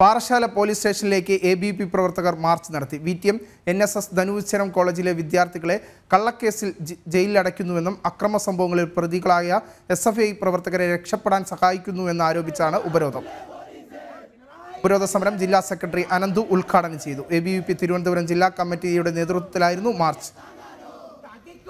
Parassala police സ്റ്റേഷനിലേക്ക് A B P പ്രവർത്തകർ march നടത്തി V T M N S S Dhanuvachapuram കോളേജിലെ വിദ്യാർത്ഥികളെ കള്ളക്കേസിൽ ജയിലിൽ അടയ്ക്കുന്നുവെന്നും അക്രമ സംഭവങ്ങളിൽ പ്രതികളായ എസ് എഫ് ഐ പ്രവർത്തകരെ രക്ഷപ്പെടാൻ സഹായിക്കുന്നുവെന്ന് ആരോപിച്ചാണ് ഉപരോധം ഉപരോധ സമരം ജില്ലാ സെക്രട്ടറി അനന്തു ഉദ്ഘാടനം ചെയ്തു A B V P Thiruvananthapuram ജില്ലാ കമ്മിറ്റിയുടെ നേതൃത്വത്തിലായിരുന്നു മാർച്ച്